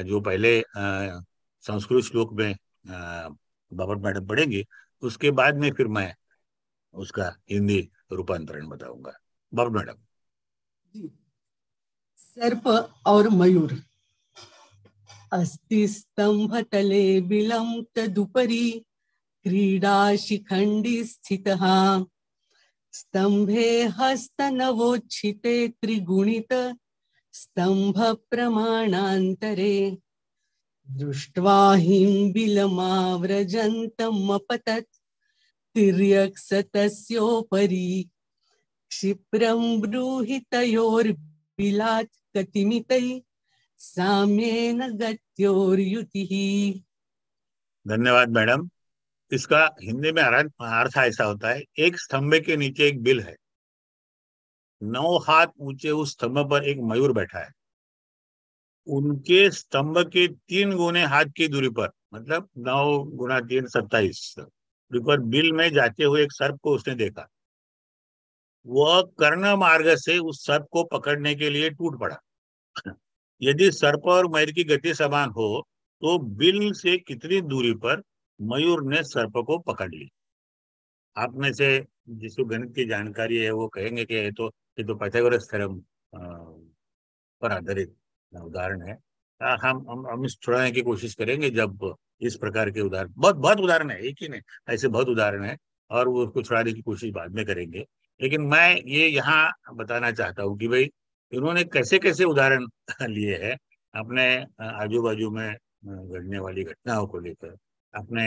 Speaker 2: जो पहले संस्कृत श्लोक में बाबर मैडम पढ़ेंगे उसके बाद में फिर मैं उसका हिंदी रूपांतरण बताऊंगा बाबर मैडम
Speaker 4: सर्प और मयूर अस्ति अस्थिस्तम्भतले बिलं तदुपरि क्रीडाशिखण्डी स्थितः स्तम्भे हस्तनवोच्छिते त्रिगुणित स्तम्भप्रमाणान्तरे दृष्ट्वा हिम्बिलमाव्रजन्तमपतत् तिर्यक् स तस्योपरि क्षिप्रं ब्रूहितयोर्बिलात् कतिमितैः गत्योर्युति
Speaker 2: धन्यवाद मैडम इसका हिंदी में अर्थ ऐसा होता है एक स्तंभ के नीचे एक बिल है नौ हाथ ऊंचे उस स्तंभ पर एक मयूर बैठा है उनके स्तंभ के तीन गुने हाथ की दूरी पर मतलब नौ गुना तीन सत्ताईस पर बिल में जाते हुए एक सर्प को उसने देखा वह कर्ण मार्ग से उस सर्प को पकड़ने के लिए टूट पड़ा यदि सर्प और मयूर की गति समान हो तो बिल से कितनी दूरी पर मयूर ने सर्प को पकड़ ली आप में से जिसको गणित की जानकारी है वो कहेंगे कि ये तो ये तो पैथागोरस थ्योरम पर आधारित उदाहरण है आ, हम हम हम इस छुड़ाने की कोशिश करेंगे जब इस प्रकार के उदाहरण बहुत बहुत उदाहरण है एक ही नहीं ऐसे बहुत उदाहरण है और वो उसको छुड़ाने की कोशिश बाद में करेंगे लेकिन मैं ये यहाँ बताना चाहता हूँ कि भाई इन्होंने तो कैसे कैसे उदाहरण [LAUGHS] लिए हैं अपने आजू बाजू में घटने वाली घटनाओं को लेकर अपने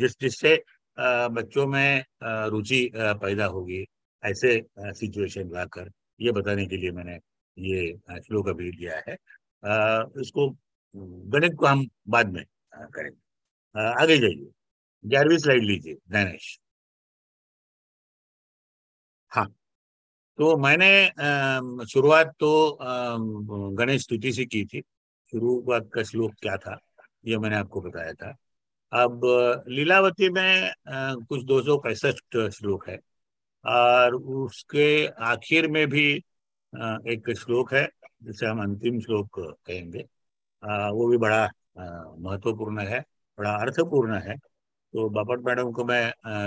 Speaker 2: जिस जिससे बच्चों में रुचि पैदा होगी ऐसे सिचुएशन लाकर ये बताने के लिए मैंने ये श्लोक अभी दिया है इसको
Speaker 3: गणित को हम बाद में करेंगे आगे जाइए ग्यारहवीं स्लाइड लीजिए दैनेश हाँ तो मैंने शुरुआत तो गणेश स्तुति से की थी
Speaker 2: शुरुआत का श्लोक क्या था ये मैंने आपको बताया था अब लीलावती में कुछ दो सौ पैंसठ श्लोक है और उसके आखिर में भी एक श्लोक है जिसे हम अंतिम श्लोक कहेंगे वो भी बड़ा महत्वपूर्ण है बड़ा अर्थपूर्ण है तो बापट मैडम को मैं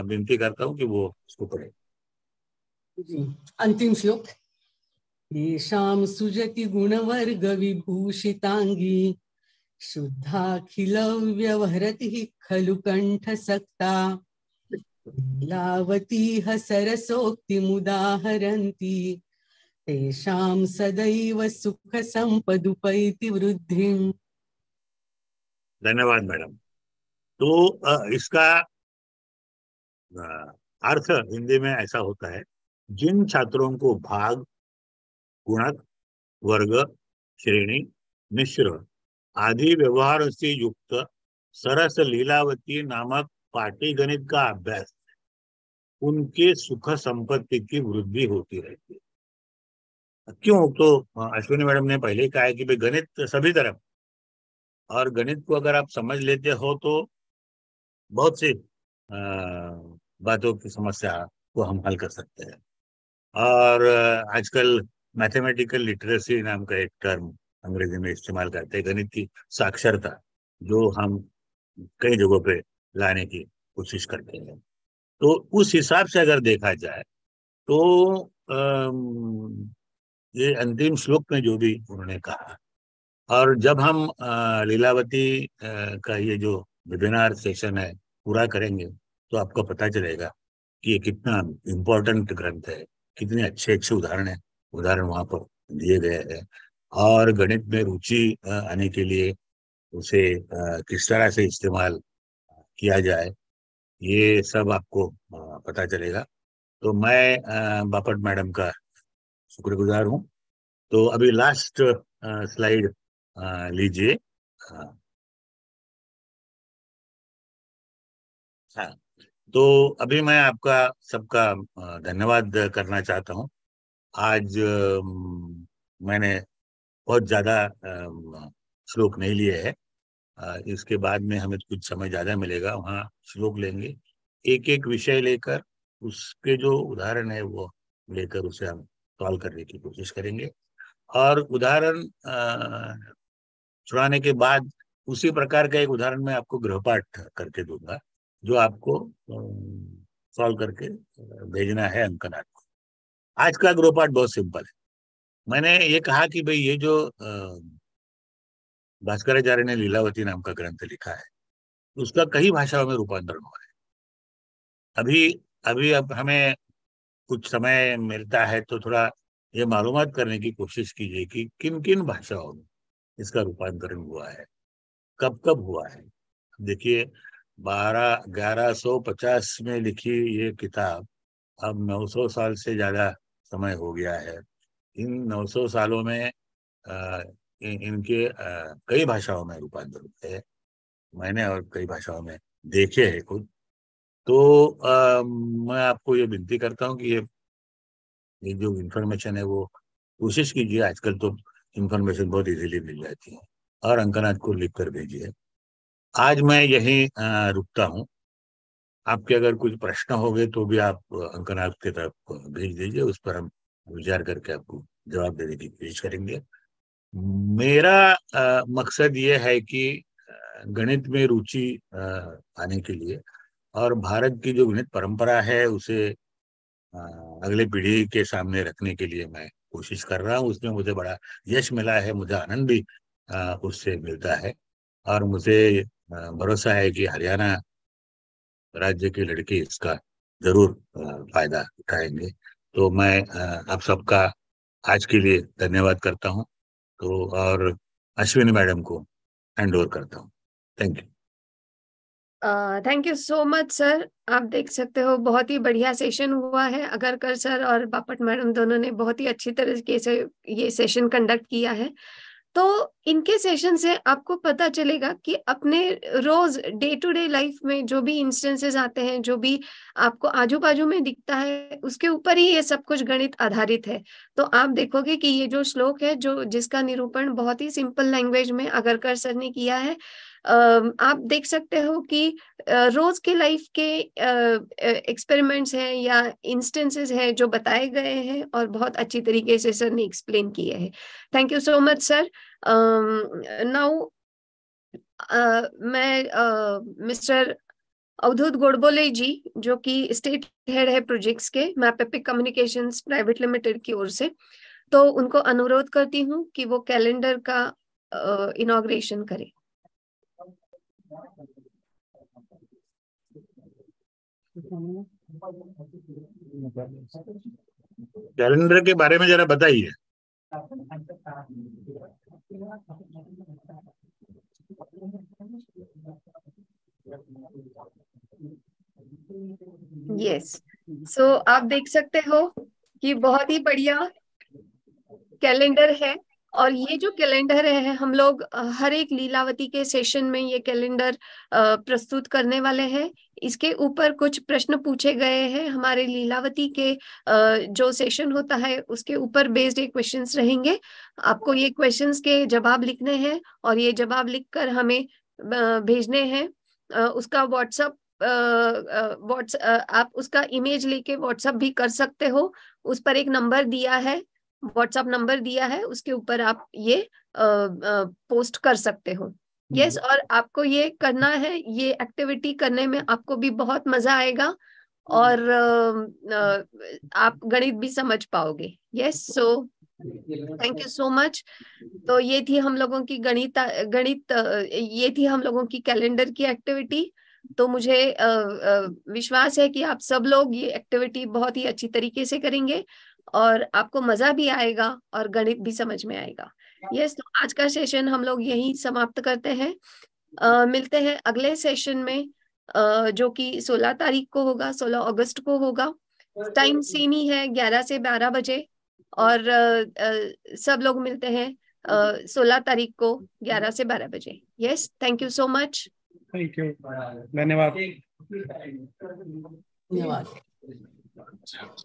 Speaker 2: विनती करता हूँ कि वो उसको पढ़े
Speaker 4: अंतिम श्लोक येषां सुजति गुणवर्ग विभूषिताङ्गी शुद्धाखिल व्यवहरति खलु कण्ठसक्ता लावतीह सरसोक्तिमुदाहरन्ति तेषां सदैव सुखसम्पदुपैति वृद्धिम्
Speaker 2: धन्यवाद मैडम तो इसका अर्थ हिंदी में ऐसा होता है जिन छात्रों को भाग गुणक वर्ग श्रेणी मिश्र आदि व्यवहार से युक्त सरस लीलावती नामक पाटी गणित का अभ्यास उनके सुख संपत्ति की वृद्धि होती रहती है क्यों तो अश्विनी मैडम ने पहले कहा है कि भाई गणित सभी तरफ और गणित को अगर आप समझ लेते हो तो बहुत सी बातों की समस्या को हम हल कर सकते हैं और आजकल मैथमेटिकल लिटरेसी नाम का एक टर्म अंग्रेजी में इस्तेमाल करते हैं गणित की साक्षरता जो हम कई जगहों पे लाने की कोशिश करते हैं तो उस हिसाब से अगर देखा जाए तो ये अंतिम श्लोक में जो भी उन्होंने कहा और जब हम लीलावती का ये जो वेबिनार सेशन है पूरा करेंगे तो आपको पता चलेगा कि ये कितना इम्पोर्टेंट ग्रंथ है कितने अच्छे अच्छे उदाहरण है उदाहरण वहां पर दिए गए हैं और गणित में रुचि आने के लिए उसे किस तरह से इस्तेमाल किया जाए ये सब आपको पता चलेगा तो मैं बापट मैडम का
Speaker 3: शुक्रगुजार हूँ तो अभी लास्ट स्लाइड लीजिए हाँ, हाँ। तो अभी मैं आपका सबका धन्यवाद करना चाहता हूँ
Speaker 2: आज मैंने बहुत ज़्यादा श्लोक नहीं लिए है इसके बाद में हमें कुछ समय ज़्यादा मिलेगा वहाँ श्लोक लेंगे एक एक विषय लेकर उसके जो उदाहरण है वो लेकर उसे हम सॉल्व करने की कोशिश करेंगे और उदाहरण छुड़ाने के बाद उसी प्रकार का एक उदाहरण मैं आपको गृहपाठ करके दूंगा जो आपको सॉल्व करके भेजना है अंकन आपको आज का ग्रो पार्ट बहुत सिंपल है मैंने ये कहा कि भाई ये जो भास्कराचार्य ने लीलावती नाम का ग्रंथ लिखा है उसका कई भाषाओं में रूपांतरण हुआ है अभी अभी अब हमें कुछ समय मिलता है तो थोड़ा ये मालूम करने की कोशिश कीजिए कि किन किन भाषाओं में इसका रूपांतरण हुआ है कब कब हुआ है देखिए बारह ग्यारह सौ पचास में लिखी ये किताब अब नौ सौ साल से ज़्यादा समय हो गया है इन नौ सौ सालों में आ, इन, इनके आ, कई भाषाओं में रूपांतर हुए है मैंने और कई भाषाओं में देखे हैं खुद तो आ, मैं आपको ये विनती करता हूँ कि ये ये जो इन्फॉर्मेशन है वो कोशिश कीजिए आजकल तो इन्फॉर्मेशन बहुत इजीली मिल जाती है और अंकनाथ को लिख कर भेजिए आज मैं यही रुकता हूँ आपके अगर कुछ प्रश्न हो गए तो भी आप अंकनाथ की तरफ भेज दीजिए उस पर हम विचार करके आपको जवाब देने की कोशिश करेंगे मेरा आ, मकसद ये है कि गणित में रुचि आने के लिए और भारत की जो गणित परंपरा है उसे आ, अगले पीढ़ी के सामने रखने के लिए मैं कोशिश कर रहा हूँ उसमें मुझे बड़ा यश मिला है मुझे आनंद भी आ, उससे मिलता है और मुझे भरोसा है कि हरियाणा राज्य के लड़के इसका जरूर फायदा उठाएंगे तो मैं आप सबका आज के लिए धन्यवाद करता हूँ तो और अश्विनी मैडम को हैंड ओवर करता हूं thank you
Speaker 1: thank you so much sir आप देख सकते हो बहुत ही बढ़िया सेशन हुआ है अगर कर सर और बापट मैडम दोनों ने बहुत ही अच्छी तरह से ये सेशन कंडक्ट किया है तो इनके सेशन से आपको पता चलेगा कि अपने रोज डे टू डे लाइफ में जो भी इंस्टेंसेस आते हैं जो भी आपको आजू बाजू में दिखता है उसके ऊपर ही ये सब कुछ गणित आधारित है तो आप देखोगे कि ये जो श्लोक है जो जिसका निरूपण बहुत ही सिंपल लैंग्वेज में अगरकर सर ने किया है आप देख सकते हो कि रोज के लाइफ के एक्सपेरिमेंट्स हैं या इंस्टेंसेस हैं जो बताए गए हैं और बहुत अच्छी तरीके से सर ने एक्सप्लेन किए हैं thank you so much sir now मैं मिस्टर अवधूत गोडबोले जी जो कि स्टेट हेड है प्रोजेक्ट्स के मैपेपिक कम्युनिकेशंस प्राइवेट लिमिटेड की ओर से तो उनको अनुरोध करती हूँ कि वो कैलेंडर का इनाग्रेशन करें
Speaker 3: कैलेंडर के
Speaker 2: बारे में जरा बताइए
Speaker 3: यस yes. सो
Speaker 1: so, आप देख सकते हो कि बहुत ही बढ़िया कैलेंडर है और ये जो कैलेंडर है हम लोग हर एक लीलावती के सेशन में ये कैलेंडर प्रस्तुत करने वाले हैं इसके ऊपर कुछ प्रश्न पूछे गए हैं हमारे लीलावती के जो सेशन होता है उसके ऊपर बेस्ड ये क्वेश्चंस रहेंगे आपको ये क्वेश्चंस के जवाब लिखने हैं और ये जवाब लिखकर हमें भेजने हैं उसका व्हाट्सअप व्हाट्स आप उसका इमेज लेके व्हाट्सअप भी कर सकते हो उस पर एक नंबर दिया है व्हाट्सअप नंबर दिया है उसके ऊपर आप ये पोस्ट कर सकते हो यस हम्म। yes, और आपको ये करना है ये एक्टिविटी करने में आपको भी बहुत मजा आएगा हम्म। और आप गणित भी समझ पाओगे yes so
Speaker 3: thank
Speaker 1: you so much तो ये थी हम लोगों की गणित गणित ये थी हम लोगों की कैलेंडर की एक्टिविटी तो मुझे विश्वास है कि आप सब लोग ये एक्टिविटी बहुत ही अच्छी तरीके से करेंगे और आपको मजा भी आएगा और गणित भी समझ में आएगा यस yes, तो आज का सेशन हम लोग यही समाप्त करते हैं आ, मिलते हैं अगले सेशन में आ, जो कि 16 तारीख को होगा 16 अगस्त को होगा टाइम सेम ही है 11 से 12 बजे और आ, सब लोग मिलते हैं सोलह तारीख को ग्यारह से बारह बजे yes thank you so much
Speaker 3: thank you धन्यवाद धन्यवाद अच्छा।